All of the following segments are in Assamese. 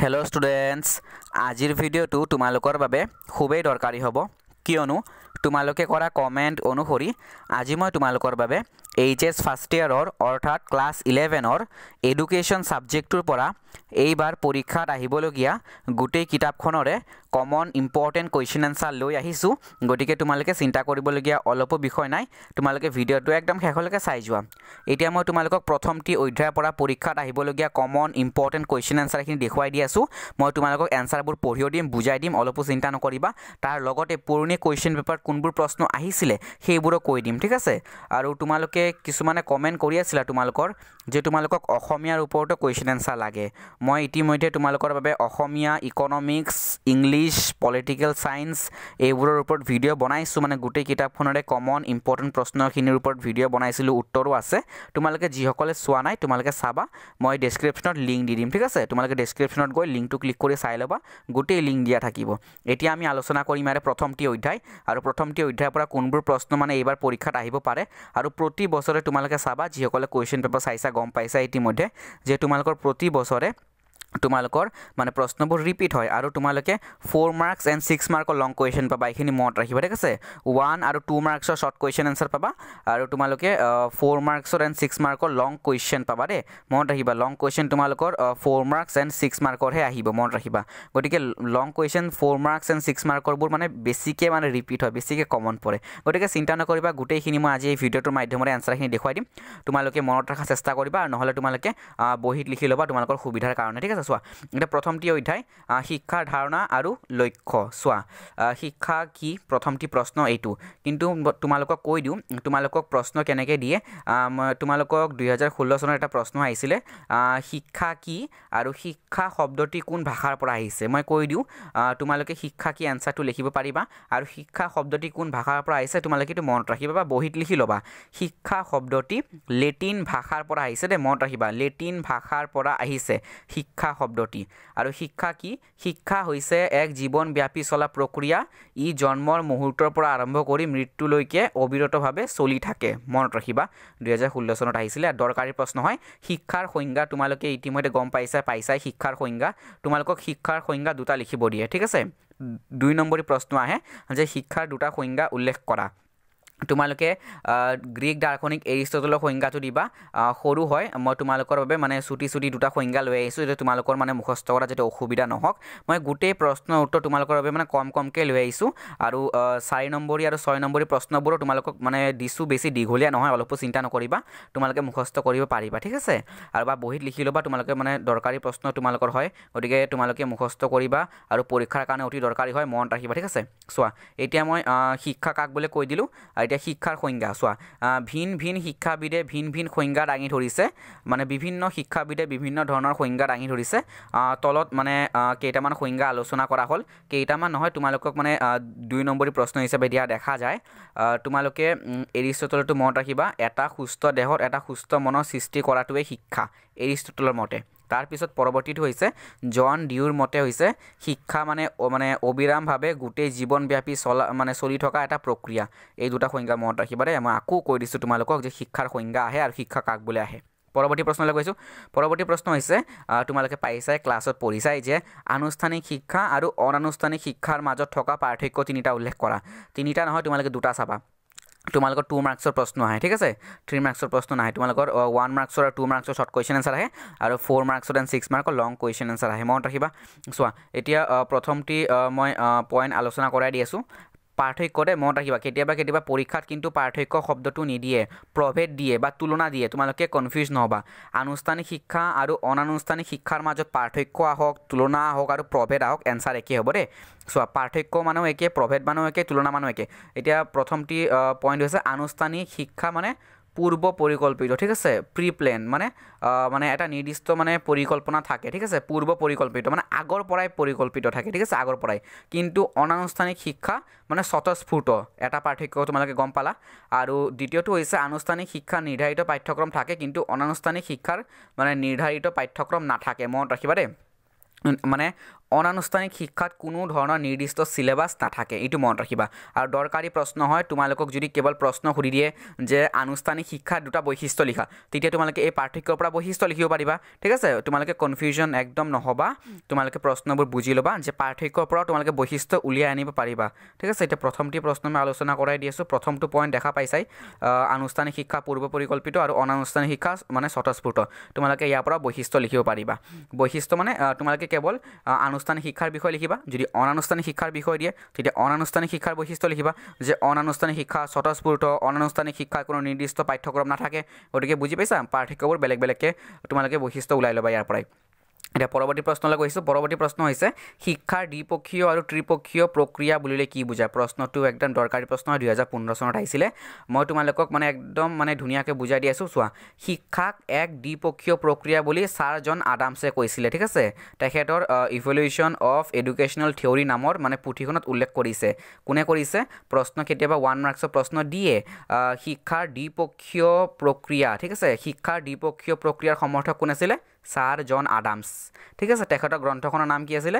হেল্ল' ষ্টুডেণ্টছ আজিৰ ভিডিঅ'টো তোমালোকৰ বাবে খুবেই দৰকাৰী হ'ব কিয়নো তোমালোকে কৰা কমেণ্ট অনুসৰি আজি মই তোমালোকৰ বাবে এইচ এছ ফাৰ্ষ্ট ইয়েৰৰ অৰ্থাৎ ক্লাছ ইলেভেনৰ এডুকেশ্যন ছাবজেক্টটোৰ পৰা এইবাৰ পৰীক্ষাত আহিবলগীয়া গোটেই কিতাপখনৰে কমন ইম্পৰ্টেণ্ট কুৱেশ্যন এনচাৰ লৈ আহিছোঁ গতিকে তোমালোকে চিন্তা কৰিবলগীয়া অলপো বিষয় নাই তোমালোকে ভিডিঅ'টো একদম শেষলৈকে চাই যোৱা এতিয়া মই তোমালোকক প্ৰথমটি অধ্যায়ৰ পৰা পৰীক্ষাত আহিবলগীয়া কমন ইম্পৰ্টেণ্ট কুৱেশ্যন এনচাৰখিনি দেখুৱাই দি আছোঁ মই তোমালোকক এনচাৰবোৰ পঢ়িও দিম বুজাই দিম অলপো চিন্তা নকৰিবা তাৰ লগতে পুৰণি কুৱেশ্যন পেপাৰত কোনবোৰ প্ৰশ্ন আহিছিলে সেইবোৰো কৈ দিম ঠিক আছে আৰু তোমালোকে কিছুমানে কমেণ্ট কৰি আছিলা তোমালোকৰ যে তোমালোকক অসমীয়াৰ ওপৰতো কুৱেশ্যন এনচাৰ লাগে মই ইতিমধ্যে তোমালোকৰ বাবে Asomiya economics English English political science এইবোৰৰ ওপৰত ভিডিঅ' বনাইছোঁ মানে গোটেই কিতাপখনৰে কমন ইম্পৰ্টেণ্ট প্ৰশ্নখিনিৰ ওপৰত ভিডিঅ' বনাইছিলোঁ উত্তৰো আছে তোমালোকে যিসকলে চোৱা নাই তোমালোকে চাবা মই ডিছক্ৰিপশ্যনত লিংক দি দিম ঠিক আছে তোমালোকে ডিছক্ৰিপশ্যনত গৈ লিংকটো ক্লিক কৰি চাই ল'বা গোটেই লিংক দিয়া থাকিব এতিয়া আমি আলোচনা কৰিম ইয়াৰে প্ৰথমটি অধ্যায় আৰু প্ৰথমটি অধ্যায়ৰ পৰা কোনবোৰ প্ৰশ্ন মানে এইবাৰ পৰীক্ষাত আহিব পাৰে আৰু প্ৰতি বছৰে তোমালোকে চাবা যিসকলে কুৱেশ্যন পেপাৰ চাইছা গম পাইছা ইতিমধ্যে যে তোমালোকৰ প্ৰতি বছৰে তোমালোকৰ মানে প্ৰশ্নবোৰ ৰিপিট হয় আৰু তোমালোকে ফ'ৰ মাৰ্কছ এণ্ড ছিক্স মাৰ্কৰ লং কুৱেশ্যন পাবা এইখিনি মনত ৰাখিব ঠিক আছে ওৱান আৰু টু মাৰ্কছৰ শ্বৰ্ট কুৱেশ্যন এনচাৰ পাবা আৰু তোমালোকে ফ'ৰ মাৰ্কছৰ এণ্ড ছিক্স মাৰ্কৰ লং কুৱেশ্যন পাবা দেই মনত ৰাখিবা লং কুৱেশ্যন তোমালোকৰ ফ'ৰ মাৰ্কছ এণ্ড ছিক্স মাৰ্কৰহে আহিব মনত ৰাখিবা গতিকে long question four marks and six মাৰ্কৰবোৰ মানে বেছিকৈ মানে ৰিপিট হয় বেছিকৈ কমন পৰে গতিকে চিন্তা নকৰিবা গোটেইখিনি মই আজি এই ভিডিঅ'টোৰ মাধ্যমেৰে এনচাৰখিনি দেখুৱাই দিম তোমালোকে মনত ৰখা চেষ্টা কৰিবা আৰু নহ'লে তোমালোকে বহীত লিখি ল'বা তোমালোকৰ সুবিধাৰ কাৰণে ঠিক আছে আছে চোৱা এতিয়া প্ৰথমটি অধ্যায় শিক্ষাৰ ধাৰণা আৰু লক্ষ্য চোৱা শিক্ষা কি প্ৰথমটি প্ৰশ্ন এইটো কিন্তু তোমালোকক কৈ দিওঁ তোমালোকক প্ৰশ্ন কেনেকৈ দিয়ে তোমালোকক দুহেজাৰ ষোল্ল চনৰ এটা প্ৰশ্ন আহিছিলে শিক্ষা কি আৰু শিক্ষা শব্দটি কোন ভাষাৰ পৰা আহিছে মই কৈ দিওঁ তোমালোকে শিক্ষা কি এনচাৰটো লিখিব পাৰিবা আৰু শিক্ষা শব্দটি কোন ভাষাৰ পৰা আহিছে তোমালোকে এইটো মনত ৰাখিবা বা বহীত লিখি ল'বা শিক্ষা শব্দটি লেটিন ভাষাৰ পৰা আহিছে দেই মনত ৰাখিবা লেটিন ভাষাৰ পৰা আহিছে শিক্ষা শিক্ষা শব্দটি আৰু শিক্ষা কি শিক্ষা হৈছে এক জীৱনব্যাপী চলা প্ৰক্ৰিয়া ই জন্মৰ মুহূৰ্তৰ পৰা আৰম্ভ কৰি মৃত্যুলৈকে অবিৰতভাৱে চলি থাকে মনত ৰাখিবা দুহেজাৰ ষোল্ল চনত আহিছিলে দৰকাৰী প্ৰশ্ন হয় শিক্ষাৰ সংজ্ঞা তোমালোকে ইতিমধ্যে গম পাইছা পাইছাই শিক্ষাৰ সংজ্ঞা তোমালোকক শিক্ষাৰ সংজ্ঞা দুটা লিখিব দিয়ে ঠিক আছে দুই নম্বৰী প্ৰশ্ন আহে যে শিক্ষাৰ দুটা সংজ্ঞা উল্লেখ কৰা তোমালোকে গ্ৰীক দাৰ্শনিক এৰিষ্টটলৰ সংজ্ঞাটো দিবা সৰু হয় মই তোমালোকৰ বাবে মানে চুটি চুটি দুটা সংজ্ঞা লৈ আহিছোঁ যাতে তোমালোকৰ মানে মুখস্থ কৰা যাতে অসুবিধা নহওক মই গোটেই প্ৰশ্নৰ উত্তৰ তোমালোকৰ বাবে মানে কম কমকৈ লৈ আহিছোঁ আৰু চাৰি নম্বৰী আৰু ছয় নম্বৰী প্ৰশ্নবোৰো তোমালোকক মানে দিছোঁ বেছি দীঘলীয়া নহয় অলপো চিন্তা নকৰিবা তোমালোকে মুখস্থ কৰিব পাৰিবা ঠিক আছে আৰু বা বহীত লিখি ল'বা তোমালোকে মানে দৰকাৰী প্ৰশ্ন তোমালোকৰ হয় গতিকে তোমালোকে মুখস্থ কৰিবা আৰু পৰীক্ষাৰ কাৰণে অতি দৰকাৰী হয় মনত ৰাখিবা ঠিক আছে চোৱা এতিয়া মই শিক্ষা কাক বুলি কৈ দিলোঁ এতিয়া শিক্ষাৰ সংজ্ঞা চোৱা ভিন ভিন শিক্ষাবিদে ভিন ভিন সংজ্ঞা দাঙি ধৰিছে মানে বিভিন্ন শিক্ষাবিদে বিভিন্ন ধৰণৰ সংজ্ঞা দাঙি ধৰিছে তলত মানে কেইটামান সংজ্ঞা আলোচনা কৰা হ'ল কেইটামান নহয় তোমালোকক মানে দুই নম্বৰী প্ৰশ্ন হিচাপে দিয়া দেখা যায় তোমালোকে এৰিষ্টটলটো মনত ৰাখিবা এটা সুস্থ দেহত এটা সুস্থ মনৰ সৃষ্টি কৰাটোৱেই শিক্ষা এৰিষ্টটলৰ মতে তাৰপিছত পৰৱৰ্তীটো হৈছে জন ডিউৰ মতে হৈছে শিক্ষা মানে মানে অবিৰামভাৱে গোটেই জীৱনব্যাপী চলা মানে চলি থকা এটা প্ৰক্ৰিয়া এই দুটা সংজ্ঞা মনত ৰাখিবা দেই মই আকৌ কৈ দিছোঁ তোমালোকক যে শিক্ষাৰ সংজ্ঞা আহে আৰু শিক্ষা কাক বোলে আহে পৰৱৰ্তী প্ৰশ্নলৈ গৈছোঁ পৰৱৰ্তী প্ৰশ্ন হৈছে তোমালোকে পাইছাই ক্লাছত পঢ়িছাই যে আনুষ্ঠানিক শিক্ষা আৰু অনানুষ্ঠানিক শিক্ষাৰ মাজত থকা পাৰ্থক্য তিনিটা উল্লেখ কৰা তিনিটা নহয় তোমালোকে দুটা চাবা তোমালোকৰ টু মাৰ্কছৰ প্ৰশ্ন আহে ঠিক আছে থ্ৰী মাৰ্কছৰ প্ৰশ্ন নাহে তোমালোকৰ ওৱান মাৰ্কছৰ আৰু টু মাৰ্কছৰ শ্বৰ্ট কুৱেশ্যন এনচাৰ আহে আৰু ফ'ৰ মাৰ্কছৰ এণ্ড ছিক্স মাৰ্কৰ লং কুৱেশ্যন এনচাৰ আহে মনত ৰাখিবা চোৱা এতিয়া প্ৰথমটি মই পইণ্ট আলোচনা কৰাই দি আছোঁ পাৰ্থক্য দে মনত ৰাখিবা কেতিয়াবা কেতিয়াবা পৰীক্ষাত কিন্তু পাৰ্থক্য শব্দটো নিদিয়ে প্ৰভেদ দিয়ে বা তুলনা দিয়ে তোমালোকে কনফিউজ নহ'বা আনুষ্ঠানিক শিক্ষা আৰু অনানুষ্ঠানিক শিক্ষাৰ মাজত পাৰ্থক্য আহক তুলনা আহক আৰু প্ৰভেদ আহক এনচাৰ একে হ'ব দে চোৱা পাৰ্থক্য মানুহ একে প্ৰভেদ মানুহ একে তুলনা মানুহ একে এতিয়া প্ৰথমটি পইণ্ট হৈছে আনুষ্ঠানিক শিক্ষা মানে পূৰ্ব পৰিকল্পিত ঠিক আছে প্ৰি প্লেন মানে মানে এটা নিৰ্দিষ্ট মানে পৰিকল্পনা থাকে ঠিক আছে পূৰ্ব পৰিকল্পিত মানে আগৰ পৰাই পৰিকল্পিত থাকে ঠিক আছে আগৰ পৰাই কিন্তু অনানুষ্ঠানিক শিক্ষা মানে স্বতঃস্ফূৰ্ত এটা পাৰ্থক্য তোমালোকে গম পালা আৰু দ্বিতীয়টো হৈছে আনুষ্ঠানিক শিক্ষা নিৰ্ধাৰিত পাঠ্যক্ৰম থাকে কিন্তু অনানুষ্ঠানিক শিক্ষাৰ মানে নিৰ্ধাৰিত পাঠ্যক্ৰম নাথাকে মনত ৰাখিবা দেই মানে অনানুষ্ঠানিক শিক্ষাত কোনো ধৰণৰ নিৰ্দিষ্ট চিলেবাছ নাথাকে এইটো মনত ৰাখিবা আৰু দৰকাৰী প্ৰশ্ন হয় তোমালোকক যদি কেৱল প্ৰশ্ন সুধি দিয়ে যে আনুষ্ঠানিক শিক্ষা দুটা বৈশিষ্ট্য লিখা তেতিয়া তোমালোকে এই পাৰ্থক্যৰ পৰা বৈশিষ্ট্য লিখিব পাৰিবা ঠিক আছে তোমালোকে কনফিউজন একদম নহ'বা তোমালোকে প্ৰশ্নবোৰ বুজি ল'বা যে পাৰ্থক্যৰ পৰাও তোমালোকে বৈশিষ্ট্য উলিয়াই আনিব পাৰিবা ঠিক আছে এতিয়া প্ৰথমটি প্ৰশ্ন মই আলোচনা কৰাই দি আছোঁ প্ৰথমটো পইণ্ট দেখা পাইছাই আনুষ্ঠানিক শিক্ষা পূৰ্ব পৰিকল্পিত আৰু অনানুষ্ঠানিক শিক্ষা মানে স্বতঃস্ফূৰ্ত তোমালোকে ইয়াৰ পৰা বৈশিষ্ট্য লিখিব পাৰিবা বৈশিষ্ট্য মানে তোমালোকে কেৱল আনু আনুষ্ঠানিক শিক্ষাৰ বিষয় লিখিবা যদি অনানুষ্ঠানিক শিক্ষাৰ বিষয় দিয়ে তেতিয়া অনানুষ্ঠানিক শিক্ষাৰ বৈশিষ্ট্য লিখিবা যে অনানুষ্ঠানিক শিক্ষা স্বতঃস্ফূৰ্ত অনানুষ্ঠানিক শিক্ষাৰ কোনো নিৰ্দিষ্ট পাঠ্যক্ৰম নাথাকে গতিকে বুজি পাইছা পাৰ্থক্যবোৰ বেলেগ বেলেগকৈ তোমালোকে বৈশিষ্ট্য ওলাই ল'বা ইয়াৰ পৰাই এতিয়া পৰৱৰ্তী প্ৰশ্নলৈ গৈছোঁ পৰৱৰ্তী প্ৰশ্ন হৈছে শিক্ষাৰ দ্বিপক্ষীয় আৰু ত্ৰিপক্ষীয় প্ৰক্ৰিয়া বুলিলে কি বুজায় প্ৰশ্নটো একদম দৰকাৰী প্ৰশ্ন হয় দুহেজাৰ পোন্ধৰ চনত আহিছিলে মই তোমালোকক মানে একদম মানে ধুনীয়াকৈ বুজাই দি আছোঁ চোৱা শিক্ষাক এক দ্বিপক্ষীয় প্ৰক্ৰিয়া বুলি ছাৰজন আডামছে কৈছিলে ঠিক আছে তেখেতৰ ইভলিউশ্যন অফ এডুকেশ্যনেল থিয়ৰী নামৰ মানে পুথিখনত উল্লেখ কৰিছে কোনে কৰিছে প্ৰশ্ন কেতিয়াবা ওৱান মাৰ্কছৰ প্ৰশ্ন দিয়ে শিক্ষাৰ দ্বিপক্ষীয় প্ৰক্ৰিয়া ঠিক আছে শিক্ষাৰ দ্বিপক্ষীয় প্ৰক্ৰিয়াৰ সমৰ্থক কোন আছিলে ছাৰ জন আডামছ ঠিক আছে তেখেতৰ গ্ৰন্থখনৰ নাম কি আছিলে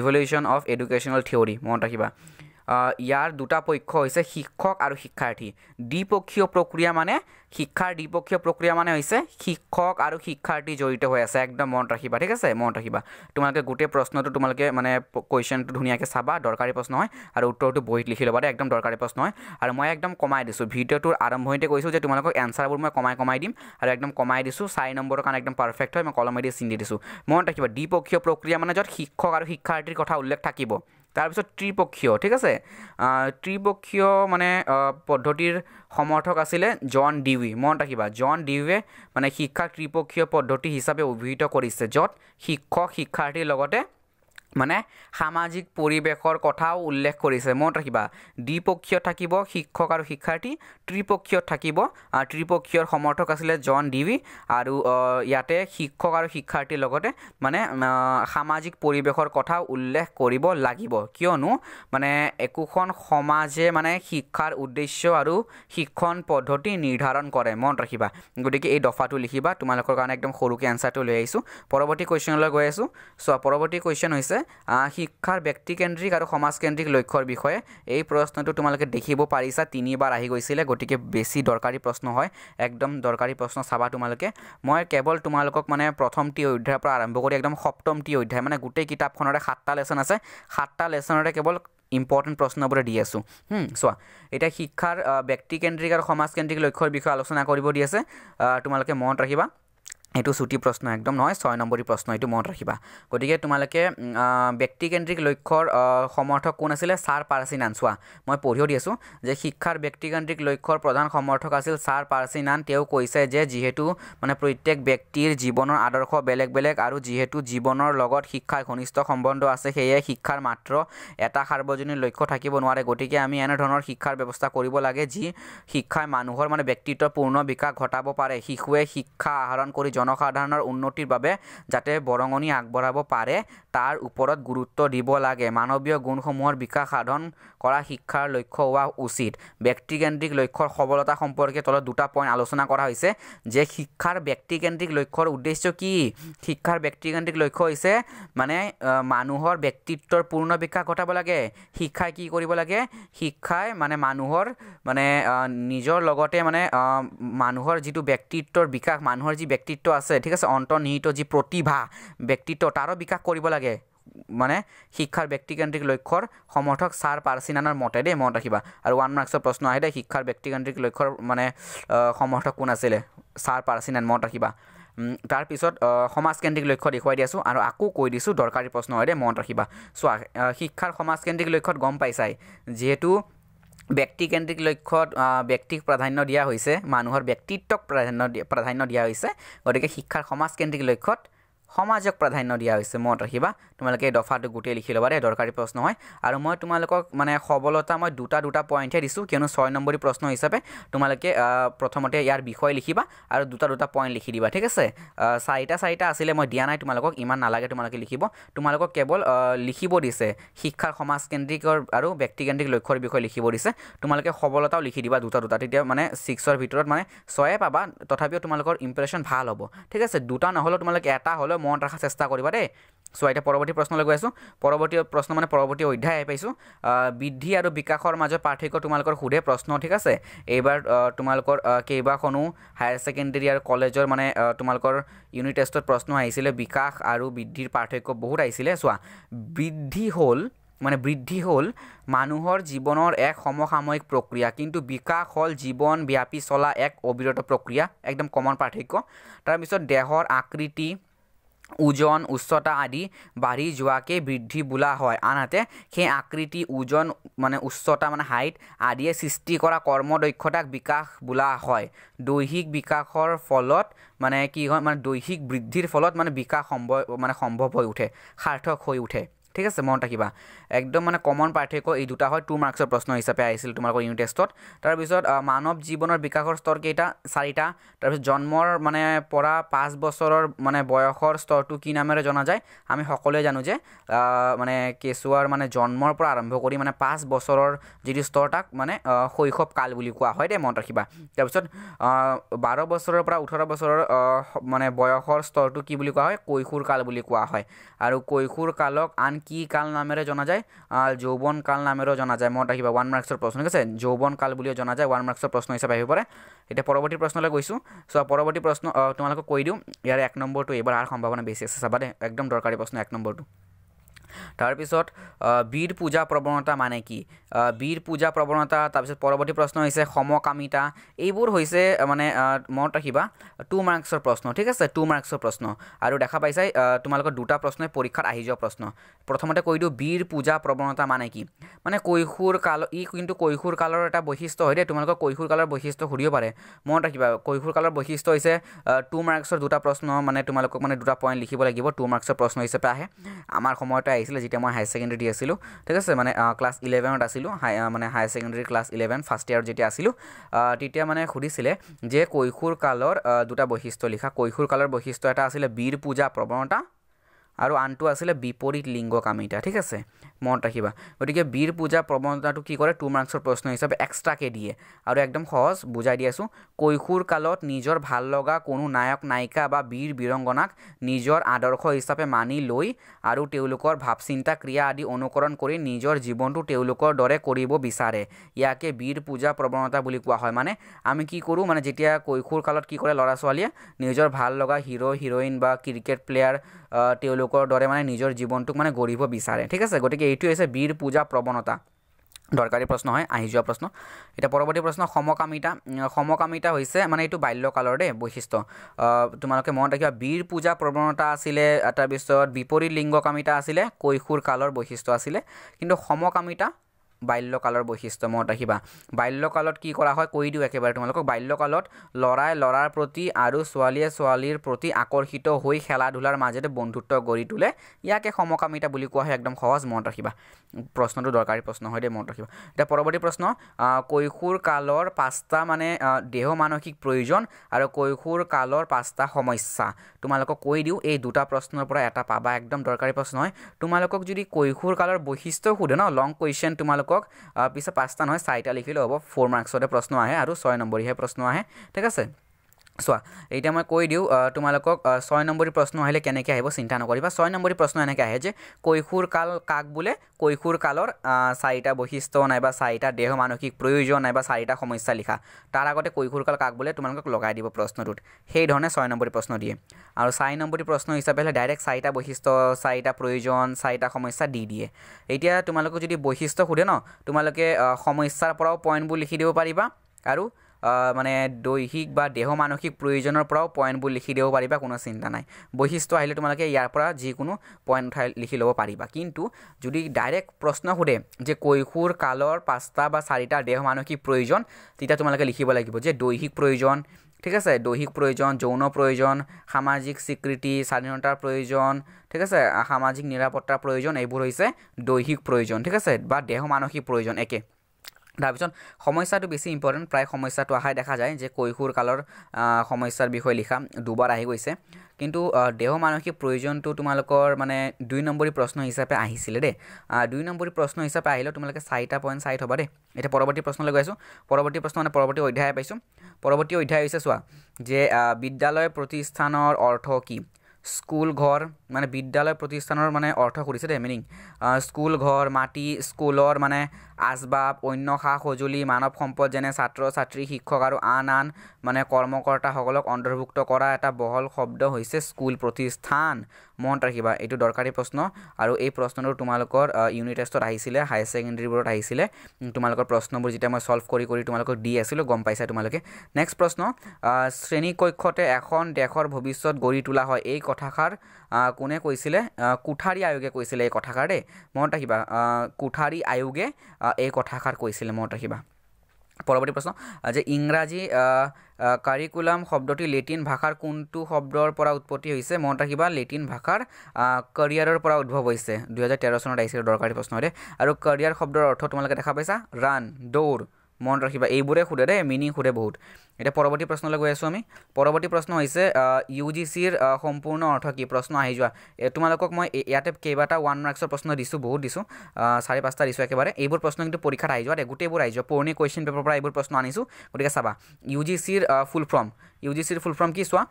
ইভলিউশ্যন অফ এডুকেশ্যনেল থিয়ৰী মনত ৰাখিবা ইয়াৰ দুটা পক্ষ হৈছে শিক্ষক আৰু শিক্ষাৰ্থী দ্বিপক্ষীয় প্ৰক্ৰিয়া মানে শিক্ষাৰ দ্বিপক্ষীয় প্ৰক্ৰিয়া মানে হৈছে শিক্ষক আৰু শিক্ষাৰ্থী জড়িত হৈ আছে একদম মনত ৰাখিবা ঠিক আছে মনত ৰাখিবা তোমালোকে গোটেই প্ৰশ্নটো তোমালোকে মানে কুৱেশ্যনটো ধুনীয়াকৈ চাবা দৰকাৰী প্ৰশ্ন হয় আৰু উত্তৰটো বহীত লিখি ল'বা দেই একদম দৰকাৰী প্ৰশ্ন হয় আৰু মই একদম কমাই দিছোঁ ভিডিঅ'টোৰ আৰম্ভণিতে কৈছোঁ যে তোমালোকক এনচাৰবোৰ মই কমাই কমাই দিম আৰু একদম কমাই দিছোঁ চাৰি নম্বৰৰ কাৰণে একদম পাৰফেক্ট হয় মই কলমেদি চিন দি দিছোঁ মনত ৰাখিবা দ্বিপক্ষীয় প্ৰক্ৰিয়া মানে য'ত শিক্ষক আৰু শিক্ষাৰ্থীৰ কথা উল্লেখ থাকিব তাৰপিছত ত্ৰিপক্ষীয় ঠিক আছে ত্ৰিপক্ষীয় মানে পদ্ধতিৰ সমৰ্থক আছিলে জন ডিউই মনত ৰাখিবা জন ডিউয়ে মানে শিক্ষাক ত্ৰিপক্ষীয় পদ্ধতি হিচাপে অভিহিত কৰিছে য'ত শিক্ষক শিক্ষাৰ্থীৰ লগতে মানে সামাজিক পৰিৱেশৰ কথাও উল্লেখ কৰিছে মনত ৰাখিবা দ্বিপক্ষীয় থাকিব শিক্ষক আৰু শিক্ষাৰ্থী ত্ৰিপক্ষীয় থাকিব ত্ৰিপক্ষীয়ৰ সমৰ্থক আছিলে জন ডিভি আৰু ইয়াতে শিক্ষক আৰু শিক্ষাৰ্থীৰ লগতে মানে সামাজিক পৰিৱেশৰ কথাও উল্লেখ কৰিব লাগিব কিয়নো মানে একোখন সমাজে মানে শিক্ষাৰ উদ্দেশ্য আৰু শিক্ষণ পদ্ধতি নিৰ্ধাৰণ কৰে মনত ৰাখিবা গতিকে এই দফাটো লিখিবা তোমালোকৰ কাৰণে একদম সৰুকৈ এনচাৰটো লৈ আহিছোঁ পৰৱৰ্তী কুৱেশ্যনলৈ গৈ আছোঁ চোৱা পৰৱৰ্তী কুৱেশ্যন হৈছে শিক্ষাৰ ব্যক্তিকেন্দ্ৰিক আৰু সমাজকেন্দ্ৰিক লক্ষ্যৰ বিষয়ে এই প্ৰশ্নটো তোমালোকে দেখিব পাৰিছা তিনিবাৰ আহি গৈছিলে গতিকে বেছি দৰকাৰী প্ৰশ্ন হয় একদম দৰকাৰী প্ৰশ্ন চাবা তোমালোকে মই কেৱল তোমালোকক মানে প্ৰথমটি অধ্যায়ৰ পৰা আৰম্ভ কৰি একদম সপ্তমটি অধ্যায় মানে গোটেই কিতাপখনৰে সাতটা লেচন আছে সাতটা লেচনৰে কেৱল ইম্পৰ্টেণ্ট প্ৰশ্নবোৰে দি আছোঁ চোৱা এতিয়া শিক্ষাৰ ব্যক্তিকেন্দ্ৰিক আৰু সমাজকেন্দ্ৰিক লক্ষ্যৰ বিষয়ে আলোচনা কৰিব দি আছে তোমালোকে মনত ৰাখিবা এইটো চুটি প্ৰশ্ন একদম নহয় ছয় নম্বৰী প্ৰশ্ন এইটো মনত ৰাখিবা গতিকে তোমালোকে ব্যক্তিকেন্দ্ৰিক লক্ষ্যৰ সমৰ্থক কোন আছিলে ছাৰ পাৰ্চি নান চোৱা মই পঢ়িও দি আছোঁ যে শিক্ষাৰ ব্যক্তিকেন্দ্ৰিক লক্ষ্যৰ প্ৰধান সমৰ্থক আছিল ছাৰ পাৰ্চি নান তেওঁ কৈছে যে যিহেতু মানে প্ৰত্যেক ব্যক্তিৰ জীৱনৰ আদৰ্শ বেলেগ বেলেগ আৰু যিহেতু জীৱনৰ লগত শিক্ষাৰ ঘনিষ্ঠ সম্বন্ধ আছে সেয়ে শিক্ষাৰ মাত্ৰ এটা সাৰ্বজনীন লক্ষ্য থাকিব নোৱাৰে গতিকে আমি এনেধৰণৰ শিক্ষাৰ ব্যৱস্থা কৰিব লাগে যি শিক্ষাই মানুহৰ মানে ব্যক্তিত্বপূৰ্ণ বিকাশ ঘটাব পাৰে শিশুৱে শিক্ষা আহৰণ কৰি জনসাধাৰণৰ উন্নতিৰ বাবে যাতে বৰঙণি আগবঢ়াব পাৰে তাৰ ওপৰত গুৰুত্ব দিব লাগে মানৱীয় গুণসমূহৰ বিকাশ সাধন কৰা শিক্ষাৰ লক্ষ্য হোৱা উচিত ব্যক্তিকেন্দ্ৰিক লক্ষ্যৰ সবলতা সম্পৰ্কে তলত দুটা পইণ্ট আলোচনা কৰা হৈছে যে শিক্ষাৰ ব্যক্তিকেন্দ্ৰিক লক্ষ্যৰ উদ্দেশ্য কি শিক্ষাৰ ব্যক্তিকেন্দ্ৰিক লক্ষ্য হৈছে মানে মানুহৰ ব্যক্তিত্বৰ পূৰ্ণ বিকাশ ঘটাব লাগে শিক্ষাই কি কৰিব লাগে শিক্ষাই মানে মানুহৰ মানে নিজৰ লগতে মানে মানুহৰ যিটো ব্যক্তিত্বৰ বিকাশ মানুহৰ যি ব্যক্তিত্ব আছে ঠিক আছে অন্তৰ্নিহিত যি প্ৰতিভা ব্যক্তিত্ব তাৰো বিকাশ কৰিব লাগে মানে শিক্ষাৰ ব্যক্তিকেন্দ্ৰিক লক্ষ্যৰ সমৰ্থক ছাৰ পাৰ্চিনানৰ মতে দেই মনত ৰাখিবা আৰু ওৱান মাৰ্কছৰ প্ৰশ্ন আহিলে শিক্ষাৰ ব্যক্তিকেন্দ্ৰিক লক্ষ্যৰ মানে সমৰ্থক কোন আছিলে ছাৰ পাৰ্চিনান মনত ৰাখিবা তাৰপিছত সমাজকেন্দ্ৰিক লক্ষ্য দেখুৱাই দিছোঁ আৰু আকৌ কৈ দিছোঁ দৰকাৰী প্ৰশ্ন হয় দেই মনত ৰাখিবা চোৱা শিক্ষাৰ সমাজকেন্দ্ৰিক লক্ষ্যত গম পাইছাই যিহেতু ব্যক্তিকেন্দ্ৰিক লক্ষ্যত ব্যক্তিক প্ৰাধান্য দিয়া হৈছে মানুহৰ ব্যক্তিত্বক প্ৰাধান্য দিয়া প্ৰাধান্য দিয়া হৈছে গতিকে শিক্ষাৰ সমাজকেন্দ্ৰিক লক্ষ্যত সমাজক প্ৰাধান্য দিয়া হৈছে মনত ৰাখিবা তোমালোকে এই দফাটো গোটেই লিখি ল'বা দেই দৰকাৰী প্ৰশ্ন হয় আৰু মই তোমালোকক মানে সবলতা মই দুটা দুটা পইণ্টহে দিছোঁ কিয়নো ছয় নম্বৰী প্ৰশ্ন হিচাপে তোমালোকে প্ৰথমতে ইয়াৰ বিষয় লিখিবা আৰু দুটা দুটা পইণ্ট লিখি দিবা ঠিক আছে চাৰিটা চাৰিটা আছিলে মই দিয়া নাই তোমালোকক ইমান নালাগে তোমালোকে লিখিব তোমালোকক কেৱল লিখিব দিছে শিক্ষাৰ সমাজকেন্দ্ৰিকৰ আৰু ব্যক্তিকেন্দ্ৰিক লক্ষ্যৰ বিষয়ে লিখিব দিছে তোমালোকে সবলতাও লিখি দিবা দুটা দুটা তেতিয়া মানে ছিক্সৰ ভিতৰত মানে ছয়ে পাবা তথাপিও তোমালোকৰ ইম্প্ৰেশ্যন ভাল হ'ব ঠিক আছে দুটা নহ'লেও তোমালোকে এটা হ'লেও মনত ৰখাৰ চেষ্টা কৰিবা দেই চ' এতিয়া পৰৱৰ্তী প্ৰশ্নলৈ গৈ আছোঁ পৰৱৰ্তী প্ৰশ্ন মানে পৰৱৰ্তী অধ্যায় আহি পাইছোঁ বৃদ্ধি আৰু বিকাশৰ মাজত পাৰ্থক্য তোমালোকৰ সোধে প্ৰশ্ন ঠিক আছে এইবাৰ তোমালোকৰ কেইবাখনো হায়াৰ ছেকেণ্ডেৰী আৰু কলেজৰ মানে তোমালোকৰ ইউনিট টেষ্টত প্ৰশ্ন আহিছিলে বিকাশ আৰু বৃদ্ধিৰ পাৰ্থক্য বহুত আহিছিলে চোৱা বৃদ্ধি হ'ল মানে বৃদ্ধি হ'ল মানুহৰ জীৱনৰ এক সমসাময়িক প্ৰক্ৰিয়া কিন্তু বিকাশ হ'ল জীৱন ব্যাপী চলা এক অবিৰত প্ৰক্ৰিয়া একদম কমন পাৰ্থক্য তাৰপিছত দেহৰ আকৃতি ওজন উচ্চতা আদি বাঢ়ি যোৱাকে বৃদ্ধি বোলা হয় আনহাতে সেই আকৃতি ওজন মানে উচ্চতা মানে হাইট আদিয়ে সৃষ্টি কৰা কৰ্ম দক্ষতাক বিকাশ বোলা হয় দৈহিক বিকাশৰ ফলত মানে কি হয় মানে দৈহিক বৃদ্ধিৰ ফলত মানে বিকাশ সম্ভৱ মানে সম্ভৱ হৈ উঠে সাৰ্থক হৈ উঠে ঠিক আছে মনত ৰাখিবা একদম মানে কমন পাৰ্থক্য এই দুটা হয় টু মাৰ্কছৰ প্ৰশ্ন হিচাপে আহিছিল তোমালোকৰ ইউনিট টেষ্টত তাৰপিছত মানৱ জীৱনৰ বিকাশৰ স্তৰ কেইটা চাৰিটা তাৰপিছত জন্মৰ মানে পৰা পাঁচ বছৰৰ মানে বয়সৰ স্তৰটো কি নামেৰে জনা যায় আমি সকলোৱে জানো যে মানে কেঁচুৱাৰ মানে জন্মৰ পৰা আৰম্ভ কৰি মানে পাঁচ বছৰৰ যিটো স্তৰ তাক মানে শৈশৱ কাল বুলি কোৱা হয় দেই মনত ৰাখিবা তাৰপিছত বাৰ বছৰৰ পৰা ওঠৰ বছৰৰ মানে বয়সৰ স্তৰটো কি বুলি কোৱা হয় কৈশোৰ কাল বুলি কোৱা হয় আৰু কৈশোৰ কালক আন কি কাল নামেৰে জনা যায় আৰু যৌৱন কাল নামেৰেও জনা যায় মনত ৰাখিবা ওৱান মাৰ্কছৰ প্ৰশ্ন ঠিক আছে যৌৱন কাল বুলিও জনা যায় ওৱান মাৰ্কছৰ প্ৰশ্ন হিচাপে আহিব পাৰে এতিয়া পৰৱৰ্তী প্ৰশ্নলৈ গৈছোঁ চ' পৰৱৰ্তী প্ৰশ্ন তোমালোকক কৈ দিওঁ ইয়াৰে এক নম্বৰটো এইবাৰ আৰু সম্ভাৱনা বেছি আছে চাবা দেই একদম দৰকাৰী প্ৰশ্ন এক নম্বৰটো তাৰপিছত বীৰ পূজা প্ৰৱণতা মানে কি বীৰ পূজা প্ৰৱণতা তাৰপিছত পৰৱৰ্তী প্ৰশ্ন হৈছে সমকামিতা এইবোৰ হৈছে মানে মনত ৰাখিবা টু মাৰ্কছৰ প্ৰশ্ন ঠিক আছে টু মাৰ্কছৰ প্ৰশ্ন আৰু দেখা পাইছাই তোমালোকৰ দুটা প্ৰশ্নই পৰীক্ষাত আহি যোৱা প্ৰশ্ন প্ৰথমতে কৈ দিওঁ বীৰ পূজা প্ৰৱণতা মানে কি মানে কৈশোৰ কাল ই কিন্তু কৈশোৰ কালৰ এটা বৈশিষ্ট্য হয় দেই তোমালোকৰ কৈশোৰ কালৰ বৈশিষ্ট্য সুধিব পাৰে মনত ৰাখিবা কৈশোৰ কালৰ বৈশিষ্ট্য হৈছে টু মাৰ্কছৰ দুটা প্ৰশ্ন মানে তোমালোকক মানে দুটা পইণ্ট লিখিব লাগিব টু মাৰ্কছৰ প্ৰশ্ন হিচাপে আহে আমাৰ সময়তে আহিছে লাগিছিলে যেতিয়া মই হাই ছেকেণ্ডেৰী দি আছিলোঁ ঠিক আছে মানে ক্লাছ ইলেভেনত আছিলোঁ হাই মানে high secondary class eleven first ইয়াৰত যেতিয়া আছিলোঁ তেতিয়া মানে সুধিছিলে যে কৈশোৰ কালৰ দুটা বৈশিষ্ট্য লিখা কৈশোৰ কালৰ বৈশিষ্ট্য এটা আছিলে বীৰ পূজা প্ৰৱণতা আৰু আনটো আছিলে বিপৰীত লিংগ কামিতা ঠিক আছে মনত ৰাখিবা গতিকে বীৰ পূজা প্ৰৱণতাটো কি কৰে টু মাৰ্কছৰ প্ৰশ্ন হিচাপে এক্সট্ৰাকৈ দিয়ে আৰু একদম সহজ বুজাই দি আছোঁ কৈশোৰ কালত নিজৰ ভাল লগা কোনো নায়ক নায়িকা বা বীৰ বীৰংগনাক নিজৰ আদৰ্শ হিচাপে মানি লৈ আৰু তেওঁলোকৰ ভাৱ চিন্তা ক্ৰিয়া আদি অনুকৰণ কৰি নিজৰ জীৱনটো তেওঁলোকৰ দৰে কৰিব বিচাৰে ইয়াকে বীৰ পূজা প্ৰৱণতা বুলি কোৱা হয় মানে আমি কি কৰোঁ মানে যেতিয়া কৈশোৰ কালত কি কৰে ল'ৰা ছোৱালীয়ে নিজৰ ভাল লগা হিৰ' হিৰইন বা ক্ৰিকেট প্লেয়াৰ তেওঁলোক লোকৰ দৰে মানে নিজৰ জীৱনটোক মানে গঢ়িব বিচাৰে ঠিক আছে গতিকে এইটোৱে হৈছে বীৰ পূজা প্ৰৱণতা দৰকাৰী প্ৰশ্ন হয় আহি যোৱা প্ৰশ্ন এতিয়া পৰৱৰ্তী প্ৰশ্ন সমকামিতা সমকামিতা হৈছে মানে এইটো বাল্যকালৰ দেই বৈশিষ্ট্য তোমালোকে মনত ৰাখিবা বীৰ পূজা প্ৰৱণতা আছিলে তাৰপিছত বিপৰীত লিংগকামিতা আছিলে কৈশোৰ কালৰ বৈশিষ্ট্য আছিলে কিন্তু সমকামিতা বাল্যকালৰ বৈশিষ্ট্য মনত ৰাখিবা বাল্যকালত কি কৰা হয় কৈ দিওঁ একেবাৰে তোমালোকক বাল্যকালত ল'ৰাই ল'ৰাৰ প্ৰতি আৰু ছোৱালীয়ে ছোৱালীৰ প্ৰতি আকৰ্ষিত হৈ খেলা ধূলাৰ মাজেৰে বন্ধুত্ব গঢ়ি তোলে ইয়াকে সমকামিতা বুলি কোৱা হয় একদম সহজ মনত ৰাখিবা প্ৰশ্নটো দৰকাৰী প্ৰশ্ন হয় দেই মনত ৰাখিবা এতিয়া পৰৱৰ্তী প্ৰশ্ন কৈশোৰ কালৰ পাঁচটা মানে দেহ মানসিক প্ৰয়োজন আৰু কৈশোৰ কালৰ পাঁচটা সমস্যা তোমালোকক কৈ দিওঁ এই দুটা প্ৰশ্নৰ পৰা এটা পাবা একদম দৰকাৰী প্ৰশ্ন হয় তোমালোকক যদি কৈশোৰ কালৰ বৈশিষ্ট্য সোধে ন লং কুৱেশ্যন তোমালোকক কওক পিছে পাঁচটা নহয় চাৰিটা লিখিলেও হ'ব ফ'ৰ মাৰ্কছতে প্ৰশ্ন আহে আৰু ছয় নম্বৰীহে প্ৰশ্ন আহে ঠিক আছে চোৱা এতিয়া মই কৈ দিওঁ তোমালোকক ছয় নম্বৰী প্ৰশ্ন আহিলে কেনেকৈ আহিব চিন্তা নকৰিবা ছয় নম্বৰী প্ৰশ্ন এনেকৈ আহে যে কৈশোৰ কাল কাক বোলে কৈশোৰ কালৰ চাৰিটা বৈশিষ্ট্য নাইবা চাৰিটা দেহ মানসিক প্ৰয়োজন নাইবা চাৰিটা সমস্যা লিখা তাৰ আগতে কৈশোৰ কাল কাক বোলে তোমালোকক লগাই দিব প্ৰশ্নটোত সেইধৰণে ছয় নম্বৰী প্ৰশ্ন দিয়ে আৰু চাৰি নম্বৰী প্ৰশ্ন হিচাপে হ'লে ডাইৰেক্ট চাৰিটা বৈশিষ্ট্য চাৰিটা প্ৰয়োজন চাৰিটা সমস্যা দি দিয়ে এতিয়া তোমালোকক যদি বৈশিষ্ট্য সোধে ন তোমালোকে সমস্যাৰ পৰাও পইণ্টবোৰ লিখি দিব পাৰিবা আৰু মানে দৈহিক বা দেহ মানসিক প্ৰয়োজনৰ পৰাও পইণ্টবোৰ লিখি দিব পাৰিবা কোনো চিন্তা নাই বৈশিষ্ট্য আহিলে তোমালোকে ইয়াৰ পৰা যিকোনো পইণ্ট উঠাই লিখি ল'ব পাৰিবা কিন্তু যদি ডাইৰেক্ট প্ৰশ্ন সোধে যে কৈশোৰ কালৰ পাঁচটা বা চাৰিটা দেহ মানসিক প্ৰয়োজন তেতিয়া তোমালোকে লিখিব লাগিব যে দৈহিক প্ৰয়োজন ঠিক আছে দৈহিক প্ৰয়োজন যৌন প্ৰয়োজন সামাজিক স্বীকৃতি স্বাধীনতাৰ প্ৰয়োজন ঠিক আছে সামাজিক নিৰাপত্তাৰ প্ৰয়োজন এইবোৰ হৈছে দৈহিক প্ৰয়োজন ঠিক আছে বা দেহ মানসিক প্ৰয়োজন একে তাৰপিছত সমস্যাটো বেছি ইম্পৰ্টেণ্ট প্ৰায় সমস্যাটো অহাই দেখা যায় যে কৈশোৰ কালৰ সমস্যাৰ বিষয়ে লিখা দুবাৰ আহি গৈছে কিন্তু দেহ মানসিক প্ৰয়োজনটো তোমালোকৰ মানে দুই নম্বৰী প্ৰশ্ন হিচাপে আহিছিলে দেই দুই নম্বৰী প্ৰশ্ন হিচাপে আহিলেও তোমালোকে চাৰিটা পইণ্ট চাইড হ'বা দেই এতিয়া পৰৱৰ্তী প্ৰশ্নলৈ গৈ আছোঁ পৰৱৰ্তী প্ৰশ্ন মানে পৰৱৰ্তী অধ্যায় পাইছোঁ পৰৱৰ্তী অধ্যায় হৈছে চোৱা যে বিদ্যালয় প্ৰতিষ্ঠানৰ অৰ্থ কি স্কুল ঘৰ মানে বিদ্যালয় প্ৰতিষ্ঠানৰ মানে অৰ্থ সুধিছে দেই মিনিং স্কুল ঘৰ মাটি স্কুলৰ মানে আচবাব অন্য সা সঁজুলি মানৱ সম্পদ যেনে ছাত্ৰ ছাত্ৰী শিক্ষক আৰু আন আন মানে কৰ্মকৰ্তাসকলক অন্তৰ্ভুক্ত কৰা এটা বহল শব্দ হৈছে স্কুল প্ৰতিষ্ঠান মনত ৰাখিবা এইটো দৰকাৰী প্ৰশ্ন আৰু এই প্ৰশ্নটো তোমালোকৰ ইউনিট টেষ্টত আহিছিলে হায়াৰ ছেকেণ্ডেৰীবোৰত আহিছিলে তোমালোকৰ প্ৰশ্নবোৰ যেতিয়া মই ছল্ভ কৰি কৰি তোমালোকক দি আছিলোঁ গম পাইছা তোমালোকে নেক্সট প্ৰশ্ন শ্ৰেণীকক্ষতে এখন দেশৰ ভৱিষ্যত গঢ়ি তোলা হয় এই কথাষাৰ কোনে কৈছিলে কোঠাৰী আয়োগে কৈছিলে এই কথাষাৰ দেই মনত ৰাখিবা কোঠাৰী আয়োগে এই কথাষাৰ কৈছিলে মনত ৰাখিবা পৰৱৰ্তী প্ৰশ্ন যে ইংৰাজী কাৰিকুলাম শব্দটি লেটিন ভাষাৰ কোনটো শব্দৰ পৰা উৎপত্তি হৈছে মনত ৰাখিবা লেটিন ভাষাৰ কেৰিয়াৰৰ পৰা উদ্ভৱ হৈছে দুহেজাৰ তেৰ চনত আহিছিলে দৰকাৰী প্ৰশ্ন আৰু কেৰিয়াৰ শব্দৰ অৰ্থ তোমালোকে দেখা পাইছা ৰাণ দৌৰ মন ৰাখিবা এইবোৰে সোধে দেই মিনিং সোধে বহুত এতিয়া পৰৱৰ্তী প্ৰশ্নলৈ গৈ আছোঁ আমি পৰৱৰ্তী প্ৰশ্ন হৈছে ইউ জি চিৰ সম্পূৰ্ণ অৰ্থ কি প্ৰশ্ন আহি যোৱা তোমালোকক মই ইয়াতে কেইবাটাও ওৱান মাৰ্কছৰ প্ৰশ্ন দিছোঁ বহুত দিছোঁ চাৰি পাঁচটা দিছোঁ একেবাৰে এইবোৰ প্ৰশ্ন কিন্তু পৰীক্ষাত আহি যোৱা দেই গোটেইবোৰ আহি যোৱা পুৰণি কুৱেশ্যন পেপাৰৰ পৰা এইবোৰ প্ৰশ্ন আনিছোঁ গতিকে চাবা ইউ জি চিৰ ফুল ফৰ্ম ইউ জি চিৰ ফুল ফৰ্ম কি চোৱা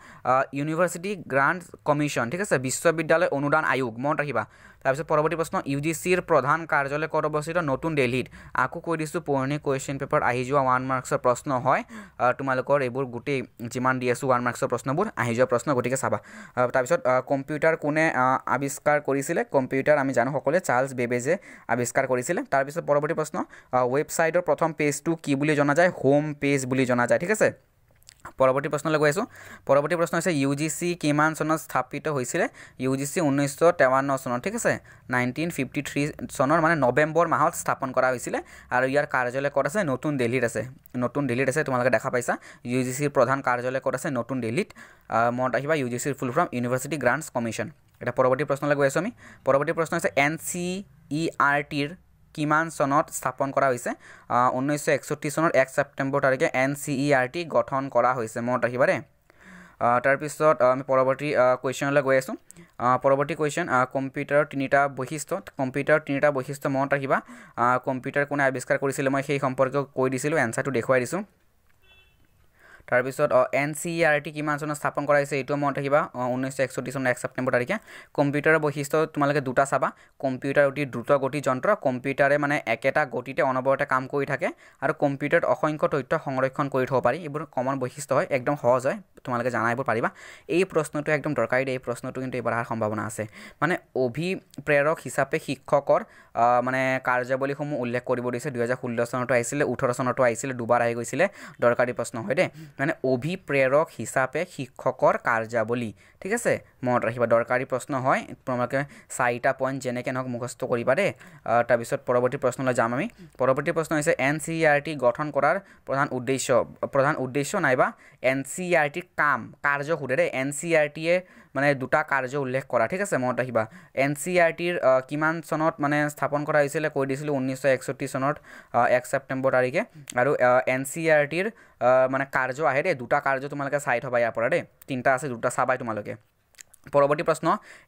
ইউনিভাৰ্চিটি গ্ৰাণ্ট কমিশ্যন ঠিক আছে বিশ্ববিদ্যালয় অনুদান আয়োগ মনত ৰাখিবা তাৰপিছত পৰৱৰ্তী প্ৰশ্ন ইউ জি চিৰ প্ৰধান কাৰ্যালয় ক'ত অৱস্থিত নতুন দিল্লীত আকৌ কৈ দিছোঁ পুৰণি কুৱেশ্যন পেপাৰ আহি যোৱা ওৱান মাৰ্কছৰ প্ৰশ্ন হয় তোমালোকৰ এইবোৰ গোটেই যিমান দি আছোঁ ওৱান মাৰ্কছৰ প্ৰশ্নবোৰ আহি যোৱা প্ৰশ্ন গতিকে চাবা তাৰপিছত কম্পিউটাৰ কোনে আৱিষ্কাৰ কৰিছিলে কম্পিউটাৰ আমি জানো সকলোৱে চাৰ্লছ বেবেজে আৱিষ্কাৰ কৰিছিলে তাৰপিছত পৰৱৰ্তী প্ৰশ্ন ৱেবছাইটৰ প্ৰথম পেজটো কি বুলি জনা যায় হোম পেজ বুলি জনা যায় ঠিক আছে পৰৱৰ্তী প্ৰশ্নলৈ গৈ আছোঁ পৰৱৰ্তী প্ৰশ্ন হৈছে ইউ জি চি কিমান চনত স্থাপিত হৈছিলে ইউ জি চি ঊনৈছশ তেৱন্ন চনত ঠিক আছে নাইনটিন ফিফটি থ্ৰী চনৰ মানে নৱেম্বৰ মাহত স্থাপন কৰা হৈছিলে আৰু ইয়াৰ কাৰ্যালয় ক'ত আছে নতুন দিল্লীত আছে নতুন দিল্লীত আছে তোমালোকে দেখা পাইছা ইউ জি চিৰ প্ৰধান কাৰ্যালয় ক'ত আছে নতুন দিল্লীত মনত ৰাখিবা ইউ জি চিৰ full form university grants commission এটা পৰৱৰ্তী প্ৰশ্নলৈ গৈ আছোঁ আমি পৰৱৰ্তী প্ৰশ্ন হৈছে এন চি ই আৰ টিৰ কিমান চনত স্থাপন কৰা হৈছে ঊনৈছশ চনৰ এক ছেপ্টেম্বৰ তাৰিখে N C E R T গঠন কৰা হৈছে মনত ৰাখিবাৰে তাৰপিছত আমি পৰৱৰ্তী কুৱেশ্যনলৈ গৈ আছোঁ পৰৱৰ্তী কুৱেশ্যন কম্পিউটাৰৰ তিনিটা বৈশিষ্ট্য কম্পিউটাৰৰ তিনিটা বৈশিষ্ট্য মনত ৰাখিবা কম্পিউটাৰ কোনে আৱিষ্কাৰ কৰিছিলে মই সেই সম্পৰ্কে কৈ দিছিলোঁ এনচাৰটো দেখুৱাই দিছোঁ তাৰপিছত N C E R T কিমান চনত স্থাপন কৰা হৈছে এইটোও মনত ৰাখিবা ঊনৈছশ একষষ্ঠি চনৰ এক ছেপ্টেম্বৰ তাৰিখে কম্পিউটাৰৰ বৈশিষ্ট্য তোমালোকে দুটা চাবা কম্পিউটাৰ অতি দ্ৰুত গতি যন্ত্ৰ কম্পিউটাৰে মানে একেটা গতিতে অনবৰতে কাম কৰি থাকে আৰু কম্পিউটাৰত অসংখ্য তথ্য সংৰক্ষণ কৰি থ'ব পাৰি এইবোৰ কমন বৈশিষ্ট্য হয় একদম সহজ হয় তোমালোকে জানাইব পাৰিবা এই প্ৰশ্নটো একদম দৰকাৰী দেই এই প্ৰশ্নটো কিন্তু এইবাৰ অহাৰ সম্ভাৱনা আছে মানে অভিপ্ৰেৰক হিচাপে শিক্ষকৰ মানে কাৰ্যাৱলীসমূহ উল্লেখ কৰিব দিছে দুহেজাৰ ষোল্ল চনতো আহিছিলে ওঠৰ চনতো আহিছিলে দুবাৰ আহি গৈছিলে দৰকাৰী প্ৰশ্ন হয় দেই মানে অভিপ্ৰেৰক হিচাপে শিক্ষকৰ কাৰ্যাৱলী ঠিক আছে মনত ৰাখিবা দৰকাৰী প্ৰশ্ন হয় তোমালোকে চাৰিটা পইণ্ট যেনেকৈ নহওক মুখস্থ কৰিবা দেই তাৰপিছত পৰৱৰ্তী প্ৰশ্নলৈ যাম আমি পৰৱৰ্তী প্ৰশ্ন হৈছে এন চি আৰ টি গঠন কৰাৰ প্ৰধান উদ্দেশ্য প্ৰধান উদ্দেশ্য নাইবা এন চি আৰ টি কাম কাৰ্যসূচীৰে এন চি আৰ টিয়ে মানে দুটা কাৰ্য উল্লেখ কৰা ঠিক আছে মনত ৰাখিবা এন চি আৰ টিৰ কিমান চনত মানে স্থাপন কৰা হৈছিলে কৈ দিছিলোঁ ঊনৈছশ একষষ্ঠি চনত এক ছেপ্টেম্বৰ তাৰিখে আৰু এন চি আৰ টিৰ মানে কাৰ্য আহে দেই দুটা কাৰ্য তোমালোকে চাই থবা ইয়াৰ পৰা দেই তিনিটা আছে দুটা চাবাই তোমালোকে পৰৱৰ্তী প্ৰশ্ন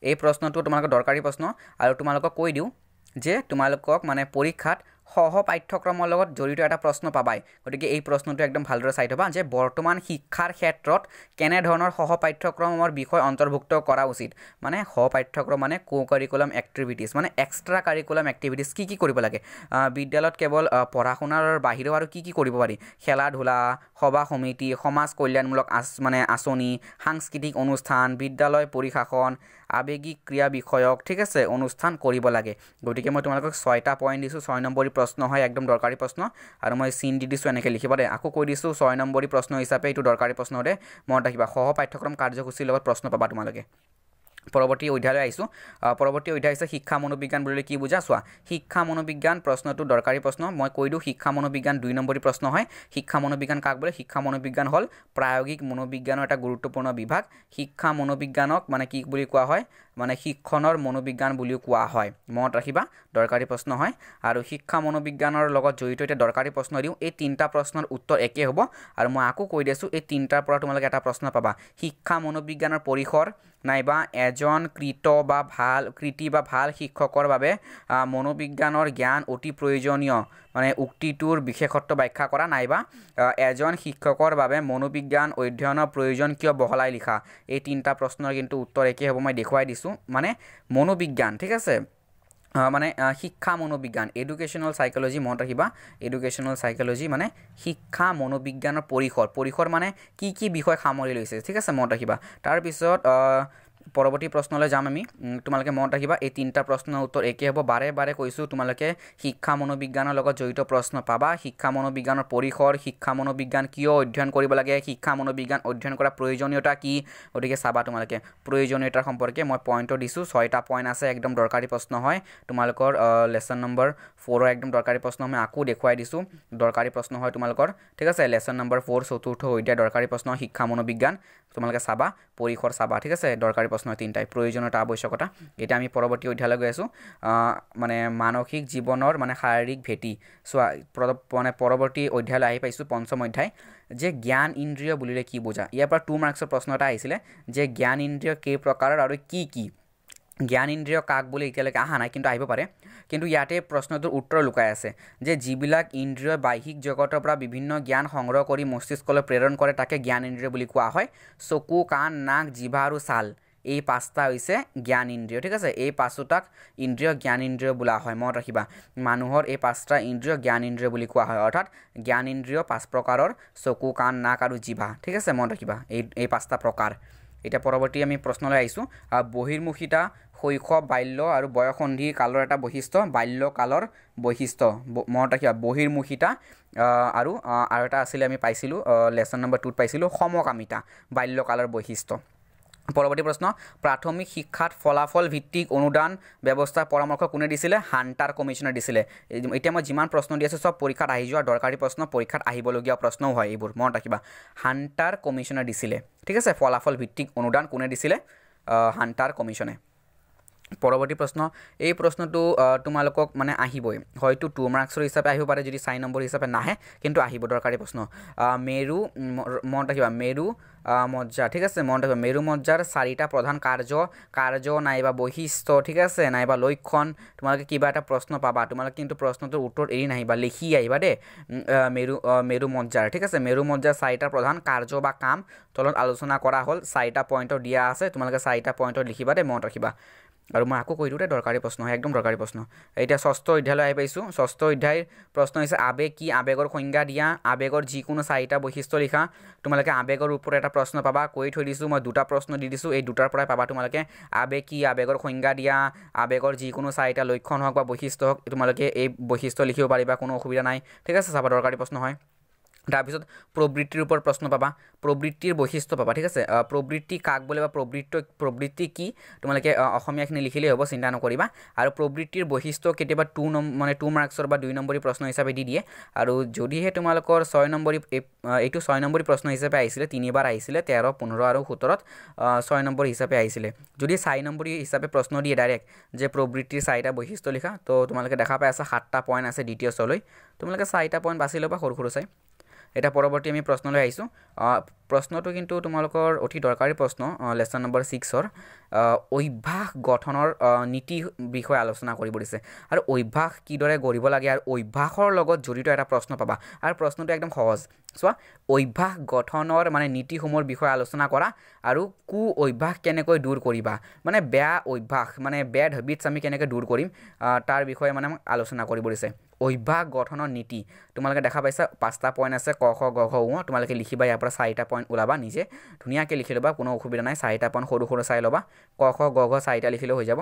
এই প্ৰশ্নটো তোমালোকৰ দৰকাৰী প্ৰশ্ন আৰু তোমালোকক কৈ দিওঁ যে তোমালোকক মানে পৰীক্ষাত সহ পাঠ্যক্ৰমৰ লগত জড়িত এটা প্ৰশ্ন পাবাই গতিকে এই প্ৰশ্নটো একদম ভালদৰে চাই থবা যে বৰ্তমান শিক্ষাৰ ক্ষেত্ৰত কেনেধৰণৰ সহ পাঠ্যক্ৰমৰ বিষয় অন্তৰ্ভুক্ত কৰা উচিত মানে সহ পাঠ্যক্ৰম মানে কো কাৰিকুলাম এক্টিভিটিজ মানে এক্সট্ৰা কাৰিকুলাম এক্টিভিটিজ কি কি কৰিব লাগে বিদ্যালয়ত কেৱল পঢ়া শুনাৰ বাহিৰেও আৰু কি কি কৰিব পাৰি খেলা ধূলা সভা সমিতি সমাজ কল্যাণমূলক আঁচ মানে আঁচনি সাংস্কৃতিক অনুষ্ঠান বিদ্যালয় পৰিশাসন আৱেগিক ক্ৰীড়া বিষয়ক ঠিক আছে অনুষ্ঠান কৰিব লাগে গতিকে মই তোমালোকক ছয়টা পইণ্ট দিছোঁ ছয় নম্বৰী প্ৰশ্ন হয় একদম দৰকাৰী প্ৰশ্ন আৰু মই চিন দি দিছোঁ এনেকৈ লিখিব দে আকৌ কৈ দিছোঁ ছয় নম্বৰী প্ৰশ্ন হিচাপে এইটো দৰকাৰী প্ৰশ্ন দে মনত ৰাখিবা সহ পাঠ্যক্ৰম কাৰ্যসূচীৰ লগত প্ৰশ্ন পাবা তোমালোকে পৰৱৰ্তী অধ্যায়লৈ আহিছোঁ পৰৱৰ্তী অধ্যায় হৈছে শিক্ষা মনোবিজ্ঞান বুলি কি বুজা চোৱা শিক্ষা মনোবিজ্ঞান প্ৰশ্নটো দৰকাৰী প্ৰশ্ন মই কৈ দিওঁ শিক্ষা মনোবিজ্ঞান দুই নম্বৰী প্ৰশ্ন হয় শিক্ষা মনোবিজ্ঞান কাক বোলে শিক্ষা মনোবিজ্ঞান হ'ল প্ৰায়োগিক মনোবিজ্ঞানৰ এটা গুৰুত্বপূৰ্ণ বিভাগ শিক্ষা মনোবিজ্ঞানক মানে কি বুলি কোৱা হয় মানে শিক্ষণৰ মনোবিজ্ঞান বুলিও কোৱা হয় মনত ৰাখিবা দৰকাৰী প্ৰশ্ন হয় আৰু শিক্ষা মনোবিজ্ঞানৰ লগত জড়িত এতিয়া দৰকাৰী প্ৰশ্ন দিওঁ এই তিনিটা প্ৰশ্নৰ উত্তৰ একেই হ'ব আৰু মই আকৌ কৈ দিছোঁ এই তিনিটাৰ পৰা তোমালোকে এটা প্ৰশ্ন পাবা শিক্ষা মনোবিজ্ঞানৰ পৰিসৰ নাইবা এজন কৃত বা ভাল কৃতি বা ভাল শিক্ষকৰ বাবে মনোবিজ্ঞানৰ জ্ঞান অতি প্ৰয়োজনীয় মানে উক্তিটোৰ বিশেষত্ব ব্যাখ্যা কৰা নাইবা এজন শিক্ষকৰ বাবে মনোবিজ্ঞান অধ্যয়নৰ প্ৰয়োজন কিয় বহলাই লিখা এই তিনিটা প্ৰশ্নৰ কিন্তু উত্তৰ একেই হ'ব মই দেখুৱাই দিছোঁ মানে মনোবিজ্ঞান ঠিক আছে মানে শিক্ষা মনোবিজ্ঞান এডুকেশ্যনেল চাইক'লজি মনত ৰাখিবা এডুকেশ্যনেল চাইক'লজি মানে শিক্ষা মনোবিজ্ঞানৰ পৰিসৰ পৰিসৰ মানে কি কি বিষয় সামৰি লৈছে ঠিক আছে মনত ৰাখিবা তাৰপিছত পৰৱৰ্তী প্ৰশ্নলৈ যাম আমি তোমালোকে মনত ৰাখিবা এই তিনিটা প্ৰশ্নৰ উত্তৰ একেই হ'ব বাৰে বাৰে কৈছোঁ তোমালোকে শিক্ষা মনোবিজ্ঞানৰ লগত জড়িত প্ৰশ্ন পাবা শিক্ষা মনোবিজ্ঞানৰ পৰিসৰ শিক্ষা মনোবিজ্ঞান কিয় অধ্যয়ন কৰিব লাগে শিক্ষা মনোবিজ্ঞান অধ্যয়ন কৰা প্ৰয়োজনীয়তা কি গতিকে চাবা তোমালোকে প্ৰয়োজনীয়তাৰ সম্পৰ্কে মই পইণ্টো দিছোঁ ছয়টা পইণ্ট আছে একদম দৰকাৰী প্ৰশ্ন হয় তোমালোকৰ লেচন নম্বৰ ফ'ৰৰ একদম দৰকাৰী প্ৰশ্ন মই আকৌ দেখুৱাই দিছোঁ দৰকাৰী প্ৰশ্ন হয় তোমালোকৰ ঠিক আছে লেচন নম্বৰ ফ'ৰ চতুৰ্থ হৈ দিয়া দৰকাৰী প্ৰশ্ন শিক্ষা মনোবিজ্ঞান তোমালোকে চাবা পৰিসৰ চাবা ঠিক আছে দৰকাৰী প্ৰশ্ন তিনিটাই প্ৰয়োজনীয়তা আৱশ্যকতা এতিয়া আমি পৰৱৰ্তী অধ্যায়লৈ গৈ আছোঁ মানে মানসিক জীৱনৰ মানে শাৰীৰিক ভেটি চোৱা মানে পৰৱৰ্তী অধ্যায়লৈ আহি পাইছোঁ পঞ্চম অধ্যায় যে জ্ঞান ইন্দ্ৰিয় বুলিলে কি বুজা ইয়াৰ পৰা টু মাৰ্কছৰ প্ৰশ্ন এটা আহিছিলে যে জ্ঞান ইন্দ্ৰিয় কেই প্ৰকাৰৰ আৰু কি কি জ্ঞান ইন্দ্ৰিয় কাক বুলি এতিয়ালৈকে অহা নাই কিন্তু আহিব পাৰে কিন্তু ইয়াতে প্ৰশ্নটোৰ উত্তৰ লুকাই আছে যে যিবিলাক ইন্দ্ৰিয় বাহ্যিক জগতৰ পৰা বিভিন্ন জ্ঞান সংগ্ৰহ কৰি মস্তিষ্কলৈ প্ৰেৰণ কৰে তাকে জ্ঞান ইন্দ্ৰিয় বুলি কোৱা হয় চকু কাণ নাক জিভা আৰু ছাল এই পাঁচটা হৈছে জ্ঞান ইন্দ্ৰিয় ঠিক আছে এই পাঁচোটাক ইন্দ্ৰিয় জ্ঞান ইন্দ্ৰিয় বোলা হয় মনত ৰাখিবা মানুহৰ এই পাঁচটা ইন্দ্ৰিয় জ্ঞান ইন্দ্ৰিয় বুলি কোৱা হয় অৰ্থাৎ জ্ঞান ইন্দ্ৰিয় পাঁচ প্ৰকাৰৰ চকু কাণ নাক আৰু জিভা ঠিক আছে মনত ৰাখিবা এই এই পাঁচটা প্ৰকাৰ এতিয়া পৰৱৰ্তী আমি প্ৰশ্নলৈ আহিছোঁ বহিৰ্মুখীতা শৈশৱ বাল্য আৰু বয়সন্ধি কালৰ এটা বৈশিষ্ট্য বাল্যকালৰ বৈশিষ্ট্য মনত ৰাখিবা বহিৰ্মুখিতা আৰু আৰু এটা আছিলে আমি পাইছিলোঁ লেচন নম্বৰ টুত পাইছিলোঁ সমকামিতা বাল্যকালৰ বৈশিষ্ট্য পৰৱৰ্তী প্ৰশ্ন প্ৰাথমিক শিক্ষাত ফলাফল ভিত্তিক অনুদান ব্যৱস্থাৰ পৰামৰ্শ কোনে দিছিলে হাণ্টাৰ কমিশ্যনে দিছিলে এতিয়া মই যিমান প্ৰশ্ন দি আছোঁ চব পৰীক্ষাত আহি যোৱা দৰকাৰী প্ৰশ্ন পৰীক্ষাত আহিবলগীয়া প্ৰশ্নও হয় এইবোৰ মনত ৰাখিবা হাণ্টাৰ কমিশ্যনে দিছিলে ঠিক আছে ফলাফল ভিত্তিক অনুদান কোনে দিছিলে হাণ্টাৰ কমিশ্যনে পৰৱৰ্তী প্ৰশ্ন এই প্ৰশ্নটো তোমালোকক মানে আহিবই হয়তো টু মাৰ্কছৰ হিচাপে আহিব পাৰে যদি চাৰি নম্বৰ হিচাপে নাহে কিন্তু আহিব দৰকাৰী প্ৰশ্ন মেৰু মনত ৰাখিবা মেৰু মজ্জা ঠিক আছে মনত ৰাখিবা মেৰু মজ্জাৰ চাৰিটা প্ৰধান কাৰ্য কাৰ্য নাইবা বৈশিষ্ট্য ঠিক আছে নাইবা লক্ষণ তোমালোকে কিবা এটা প্ৰশ্ন পাবা তোমালোক কিন্তু প্ৰশ্নটোৰ উত্তৰ এৰি নাহিবা লিখি আহিবা দেই মেৰু মেৰু মজ্জাৰ ঠিক আছে মেৰু মজ্জাৰ চাৰিটা প্ৰধান কাৰ্য বা কাম তলত আলোচনা কৰা হ'ল চাৰিটা পইণ্টৰ দিয়া আছে তোমালোকে চাৰিটা পইণ্টত লিখিবা দেই মনত ৰাখিবা আৰু মই আকৌ কৈ দিওঁতে দৰকাৰী প্ৰশ্ন হয় একদম দৰকাৰী প্ৰশ্ন এতিয়া ষষ্ঠ অধ্যায়লৈ আহি পাইছোঁ ষষ্ঠ অধ্যায়ৰ প্ৰশ্ন হৈছে আৱেগ কি আৱেগৰ সংজ্ঞা দিয়া আৱেগৰ যিকোনো চাৰিটা বৈশিষ্ট্য লিখা তোমালোকে আৱেগৰ ওপৰত এটা প্ৰশ্ন পাবা কৈ থৈ দিছোঁ মই দুটা প্ৰশ্ন দি দিছোঁ এই দুটাৰ পৰাই পাবা তোমালোকে আৱেগ কি আৱেগৰ সংজ্ঞা দিয়া আবেগৰ যিকোনো চাৰিটা লক্ষণ হওক বা বৈশিষ্ট্য হওক তোমালোকে এই বৈশিষ্ট্য লিখিব পাৰিবা কোনো অসুবিধা নাই ঠিক আছে চাবা দৰকাৰী প্ৰশ্ন হয় তাৰপিছত প্ৰবৃত্তিৰ ওপৰত প্ৰশ্ন পাবা প্ৰবৃত্তিৰ বৈশিষ্ট্য পাবা ঠিক আছে প্ৰবৃত্তি কাক বোলে বা প্ৰবৃত্ত প্ৰবৃত্তি কি তোমালোকে অসমীয়াখিনি লিখিলেই হ'ব চিন্তা নকৰিবা আৰু প্ৰবৃত্তিৰ বৈশিষ্ট্য কেতিয়াবা টু নম মানে টু মাৰ্কছৰ বা দুই নম্বৰী প্ৰশ্ন হিচাপে দি দিয়ে আৰু যদিহে তোমালোকৰ ছয় নম্বৰী এইটো ছয় নম্বৰী প্ৰশ্ন হিচাপে আহিছিলে তিনিবাৰ আহিছিলে তেৰ পোন্ধৰ আৰু সোতৰত ছয় নম্বৰ হিচাপে আহিছিলে যদি চাৰি নম্বৰী হিচাপে প্ৰশ্ন দিয়ে ডাইৰেক্ট যে প্ৰবৃত্তিৰ চাৰিটা বৈশিষ্ট্য লিখা তো তোমালোকে দেখা পাই আছা সাতটা পইণ্ট আছে দ্বিতীয় শ্ৰলৈ তোমালোকে চাৰিটা পইণ্ট বাছি ল'বা সৰু সৰু চাই এটা পৰৱৰ্তী আমি প্ৰশ্নলৈ আহিছোঁ প্ৰশ্নটো কিন্তু তোমালোকৰ অতি দৰকাৰী প্ৰশ্ন লেচন নম্বৰ ছিক্সৰ অভ্যাস গঠনৰ নীতি বিষয়ে আলোচনা কৰিব দিছে আৰু অভ্যাস কিদৰে গঢ়িব লাগে আৰু অভ্যাসৰ লগত জড়িত এটা প্ৰশ্ন পাবা আৰু প্ৰশ্নটো একদম সহজ চোৱা অভ্যাস গঠনৰ মানে নীতিসমূহৰ বিষয়ে আলোচনা কৰা আৰু কু অভ্যাস কেনেকৈ দূৰ কৰিবা মানে বেয়া অভ্যাস মানে বেড হেবিটছ আমি কেনেকৈ দূৰ কৰিম তাৰ বিষয়ে মানে আলোচনা কৰিব দিছে অভ্যাস গঠনৰ নীতি তোমালোকে দেখা পাইছা পাঁচটা পইণ্ট আছে ক খ গ ঘ উ তোমালোকে লিখিবা ইয়াৰ পৰা চাৰিটা পইণ্ট ওলাবা নিজে ধুনীয়াকৈ লিখি ল'বা কোনো অসুবিধা নাই চাৰিটা পইণ্ট সৰু সৰু চাই ল'বা ক খ গ ঘ চাৰিটা লিখিলেও হৈ যাব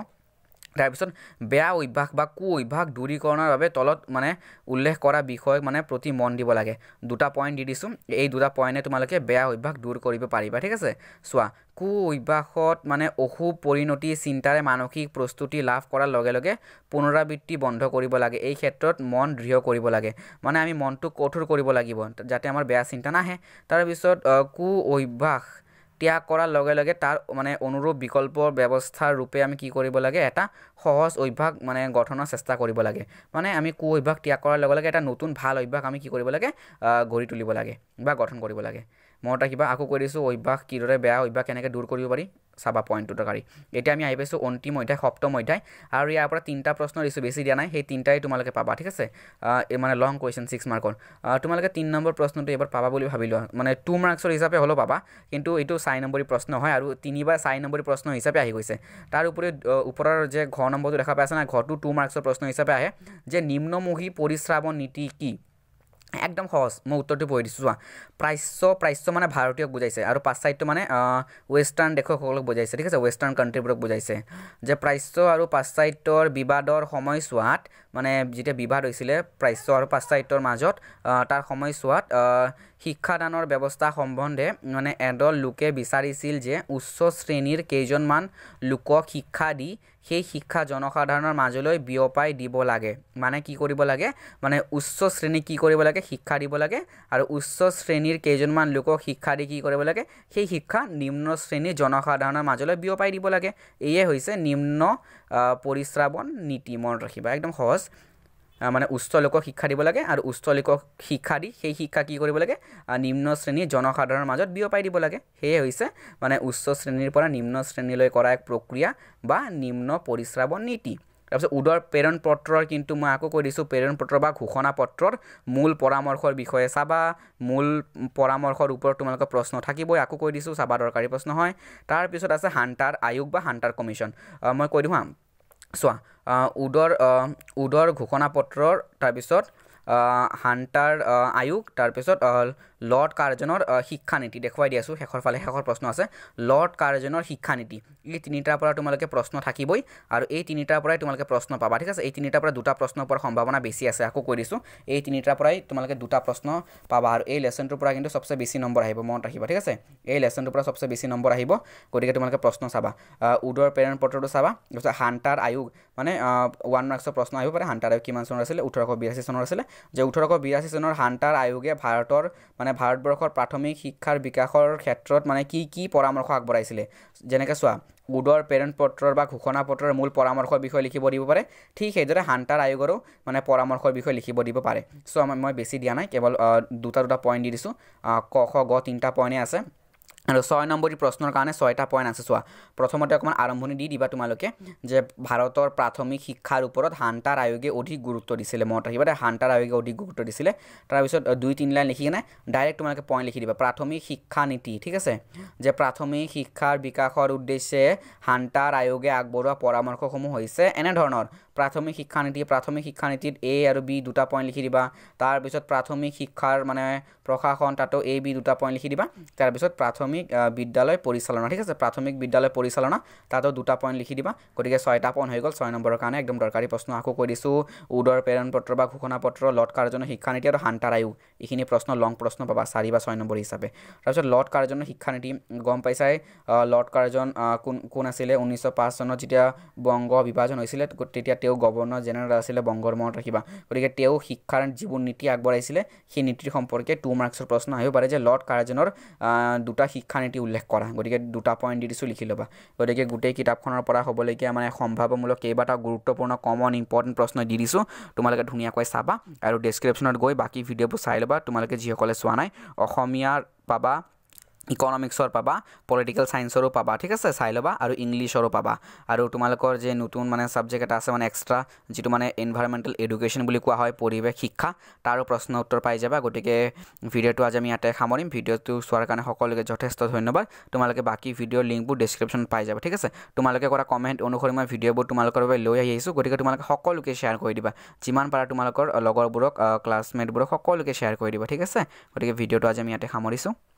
তাৰপিছত বেয়া অভ্যাস বা কু অভ্যাস দূৰীকৰণৰ বাবে তলত মানে উল্লেখ কৰা বিষয়ক মানে প্ৰতি মন দিব লাগে দুটা পইণ্ট দি দিছোঁ এই দুটা পইণ্টে তোমালোকে বেয়া অভ্যাস দূৰ কৰিব পাৰিবা ঠিক আছে চোৱা কু অভ্যাসত মানে অশুভ পৰিণতি চিন্তাৰে মানসিক প্ৰস্তুতি লাভ কৰাৰ লগে লগে পুনৰাবৃত্তি বন্ধ কৰিব লাগে এই ক্ষেত্ৰত মন দৃঢ় কৰিব লাগে মানে আমি মনটো কঠোৰ কৰিব লাগিব যাতে আমাৰ বেয়া চিন্তা নাহে তাৰপিছত কু অভ্যাস ত্যাগ কৰাৰ লগে লগে তাৰ মানে অনুৰূপ বিকল্প ব্যৱস্থাৰ ৰূপে আমি কি কৰিব লাগে এটা সহজ অভ্যাস মানে গঠনৰ চেষ্টা কৰিব লাগে মানে আমি কু অভ্যাস ত্যাগ কৰাৰ লগে লগে এটা নতুন ভাল অভ্যাস আমি কি কৰিব লাগে গঢ়ি তুলিব লাগে বা গঠন কৰিব লাগে মই এটা কিবা আকৌ কৈ দিছোঁ অভ্যাস কিদৰে বেয়া অভ্যাস কেনেকৈ দূৰ কৰিব পাৰি চাবা পইণ্টটো দুটকাৰী এতিয়া আমি আহি পাইছোঁ অন্তিম অধ্যায় সপ্তম অধ্যায় আৰু ইয়াৰ পৰা তিনিটা প্ৰশ্ন দিছোঁ বেছি দিয়া নাই সেই তিনিটাই তোমালোকে পাবা ঠিক আছে মানে লং কুৱেশ্যন ছিক্স মাৰ্কৰ তোমালোকে তিনি নম্বৰ প্ৰশ্নটো এইবাৰ পাবা বুলি ভাবি লোৱা মানে টু মাৰ্কছৰ হিচাপে হ'লেও পাবা কিন্তু এইটো চাৰি নম্বৰী প্ৰশ্ন হয় আৰু তিনিবাৰ চাৰি নম্বৰী প্ৰশ্ন হিচাপে আহি গৈছে তাৰ উপৰি ওপৰৰ যে ঘৰ নম্বৰটো দেখা পাই আছে নাই ঘৰটো টু মাৰ্কছৰ প্ৰশ্ন হিচাপে আহে যে নিম্নমুখী পৰিশ্ৰাৱণ নীতি কি একদম সহজ মই উত্তৰটো পঢ়ি দিছোঁ চোৱা প্ৰাচ্য প্ৰাচ্য মানে ভাৰতীয়ক বুজাইছে আৰু পাশ্চাত্য মানে ৱেষ্টাৰ্ণ দেশকসকলক বুজাইছে ঠিক আছে ৱেষ্টাৰ্ণ কাণ্ট্ৰিবোৰক বুজাইছে যে প্ৰাচ্য আৰু পাশ্চাত্যৰ বিবাদৰ সময়ছোৱাত মানে যেতিয়া বিবাদ হৈছিলে প্ৰাচ্য আৰু পাশ্চাত্যৰ মাজত তাৰ সময়ছোৱাত শিক্ষাদানৰ ব্যৱস্থা সম্বন্ধে মানে এডল লোকে বিচাৰিছিল যে উচ্চ শ্ৰেণীৰ কেইজনমান লোকক শিক্ষা দি সেই শিক্ষা জনসাধাৰণৰ মাজলৈ বিয়পাই দিব লাগে মানে কি কৰিব লাগে মানে উচ্চ শ্ৰেণীক কি কৰিব লাগে শিক্ষা দিব লাগে আৰু উচ্চ শ্ৰেণীৰ কেইজনমান লোকক শিক্ষা দি কি কৰিব লাগে সেই শিক্ষা নিম্ন শ্ৰেণীৰ জনসাধাৰণৰ মাজলৈ বিয়পাই দিব লাগে এয়ে হৈছে নিম্ন পৰিশ্ৰাৱণ নীতি মনত ৰাখিবা একদম সহজ মানে উচ্চ লোকক শিক্ষা দিব লাগে আৰু উচ্চ লোকক শিক্ষা দি সেই শিক্ষা কি কৰিব লাগে নিম্ন শ্ৰেণীৰ জনসাধাৰণৰ মাজত বিয়পাই দিব লাগে সেয়ে হৈছে মানে উচ্চ শ্ৰেণীৰ পৰা নিম্ন শ্ৰেণীলৈ কৰা এক প্ৰক্ৰিয়া বা নিম্ন পৰিশ্ৰাৱণ নীতি তাৰপিছত উদৰ প্ৰেৰণ পত্ৰৰ কিন্তু মই আকৌ কৈ দিছোঁ প্ৰেৰণ পত্ৰ বা ঘোষণা পত্ৰৰ মূল পৰামৰ্শৰ বিষয়ে চাবা মূল পৰামৰ্শৰ ওপৰত তোমালোকৰ প্ৰশ্ন থাকিবই আকৌ কৈ দিছোঁ চাবা দৰকাৰী প্ৰশ্ন হয় তাৰপিছত আছে হাণ্টাৰ আয়োগ বা হাণ্টাৰ কমিশ্যন মই কৈ দিওঁ চোৱা উদৰ উদৰ ঘোষণা পত্ৰৰ তাৰপিছত হাণ্টাৰ আয়োগ তাৰপিছত লৰ্ড কাৰ্জনৰ শিক্ষানীতি দেখুৱাই দি আছোঁ শেষৰ ফালে শেষৰ প্ৰশ্ন আছে লৰ্ড কাৰ্জনৰ শিক্ষানীতি এই তিনিটাৰ পৰা তোমালোকে প্ৰশ্ন থাকিবই আৰু এই তিনিটাৰ পৰাই তোমালোকে প্ৰশ্ন পাবা ঠিক আছে এই তিনিটাৰ পৰা দুটা প্ৰশ্ন পোৱাৰ সম্ভাৱনা বেছি আছে আকৌ কৈ দিছোঁ এই তিনিটাৰ পৰাই তোমালোকে দুটা প্ৰশ্ন পাবা আৰু এই লেচনটোৰ পৰা কিন্তু চবচে বেছি নম্বৰ আহিব মনত ৰাখিবা ঠিক আছে এই লেচনটোৰ পৰা চবচে বেছি নম্বৰ আহিব গতিকে তোমালোকে প্ৰশ্ন চাবা উডৰ পেৰেণ্ট পত্ৰটো চাবা তাৰপিছত হাণ্টাৰ আয়োগ মানে ওৱান মাৰ্কছৰ প্ৰশ্ন আহিব পাৰে হাণ্টাৰ আয়োগ কিমান চনৰ আছিলে ওঠৰশ বিৰাশী চনৰ আছিলে যে ওঠৰশ বিৰাশী চনৰ হাণ্টাৰ আয়োগে ভাৰতৰ মানে ভাৰতবৰ্ষৰ প্ৰাথমিক শিক্ষাৰ বিকাশৰ ক্ষেত্ৰত মানে কি কি পৰামৰ্শ আগবঢ়াইছিলে যেনেকৈ চোৱা গুডৰ পেৰেণ্ট পত্ৰৰ বা ঘোষণা পত্ৰৰ মূল পৰামৰ্শৰ বিষয়ে লিখিব দিব পাৰে ঠিক সেইদৰে হাণ্টাৰ আয়োগৰো মানে পৰামৰ্শৰ বিষয়ে লিখিব দিব পাৰে চ' মই বেছি দিয়া নাই কেৱল দুটা দুটা পইণ্ট দি দিছোঁ ক খ গ তিনিটা পইণ্টে আছে আৰু ছয় নম্বৰী প্ৰশ্নৰ কাৰণে ছয়টা পইণ্ট আছে চোৱা প্ৰথমতে অকণমান আৰম্ভণি দি দিবা তোমালোকে যে ভাৰতৰ প্ৰাথমিক শিক্ষাৰ ওপৰত হাণ্টাৰ আয়োগে অধিক গুৰুত্ব দিছিলে মনত ৰাখিবা দেই হাণ্টাৰ আয়োগে অধিক গুৰুত্ব দিছিলে তাৰপিছত দুই তিনি লাইন লিখি কিনে ডাইৰেক্ট তোমালোকে পইণ্ট লিখি দিবা প্ৰাথমিক শিক্ষা নীতি ঠিক আছে যে প্ৰাথমিক শিক্ষাৰ বিকাশৰ উদ্দেশ্যে হাণ্টাৰ আয়োগে আগবঢ়োৱা পৰামৰ্শসমূহ হৈছে এনেধৰণৰ প্ৰাথমিক শিক্ষানীতি প্ৰাথমিক শিক্ষানীতিত এ আৰু বি দুটা পইণ্ট লিখি দিবা তাৰপিছত প্ৰাথমিক শিক্ষাৰ মানে প্ৰশাসন তাতো এ বি দুটা পইণ্ট লিখি দিবা তাৰপিছত প্ৰাথমিক বিদ্যালয় পৰিচালনা ঠিক আছে প্ৰাথমিক বিদ্যালয় পৰিচালনা তাতো দুটা পইণ্ট লিখি দিবা গতিকে ছয়টা পইণ্ট হৈ গ'ল ছয় নম্বৰৰ কাৰণে একদম দৰকাৰী প্ৰশ্ন আকৌ কৈ দিছোঁ উডৰ প্ৰেৰণ পত্ৰ বা ঘোষণা পত্ৰ লটকাৰজনৰ শিক্ষানীতি আৰু হান্তাৰ আয়োগ এইখিনি প্ৰশ্ন লং প্ৰশ্ন পাবা চাৰি বা ছয় নম্বৰ হিচাপে তাৰপিছত লৰ্ড কাৰ্জনৰ শিক্ষানীতি গম পাইছাই লৰ্ড কাৰ্জন কোন কোন আছিলে ঊনৈছশ পাঁচ চনত যেতিয়া বংগ বিভাজন হৈছিলে তেতিয়া তেওঁ গভৰ্ণৰ জেনেৰেল আছিলে বংগৰ মনত ৰাখিবা গতিকে তেওঁ শিক্ষাৰ যিবোৰ নীতি আগবঢ়াইছিলে সেই নীতিৰ সম্পৰ্কে টু মাৰ্কছৰ প্ৰশ্ন আহিব পাৰে যে লৰ্ড কাৰ্জনৰ দুটা শিক্ষানীতি উল্লেখ কৰা গতিকে দুটা পইণ্ট দি দিছোঁ লিখি ল'বা গতিকে গোটেই কিতাপখনৰ পৰা হ'বলগীয়া মানে সম্ভাৱ্যমূলক কেইবাটাও গুৰুত্বপূৰ্ণ কমন ইম্পৰ্টেণ্ট প্ৰশ্ন দি দিছোঁ তোমালোকে ধুনীয়াকৈ চাবা আৰু ডেছক্ৰিপশ্যনত গৈ বাকী ভিডিঅ'বোৰ চাই ল'বা পাৰিবা তোমালোকে যিসকলে চোৱা নাই অসমীয়াৰ পাবা ইকনমিক্সৰ পাবা পলিটিকেল চায়েন্সৰো পাবা ঠিক আছে চাই ল'বা আৰু ইংলিছৰো পাবা আৰু তোমালোকৰ যে নতুন মানে ছাবজেক্ট এটা আছে মানে এক্সট্ৰা যিটো মানে এনভাইৰমেণ্টেল এডুকেশ্যন বুলি কোৱা হয় পৰিৱেশ শিক্ষা তাৰো প্ৰশ্ন উত্তৰ পাই যাবা গতিকে ভিডিঅ'টো আজি আমি ইয়াতে সামৰিম ভিডিঅ'টো চোৱাৰ কাৰণে সকলোকে যথেষ্ট ধন্যবাদ তোমালোকে বাকী ভিডিঅ'ৰ লিংকবোৰ ডিছক্ৰিপশ্যনত পাই যাবা ঠিক আছে তোমালোকে কৰা কমেণ্ট অনুসৰি মই ভিডিঅ'বোৰ তোমালোকৰ বাবে লৈ আহি আহিছোঁ গতিকে তোমালোকে সকলোকে শ্বেয়াৰ কৰি দিবা যিমান পাৰা তোমালোকৰ লগৰবোৰক ক্লাছমেটবোৰক সকলোকে শ্বেয়াৰ কৰি দিবা ঠিক আছে গতিকে ভিডিঅ'টো আজি আমি ইয়াতে সামৰিছোঁ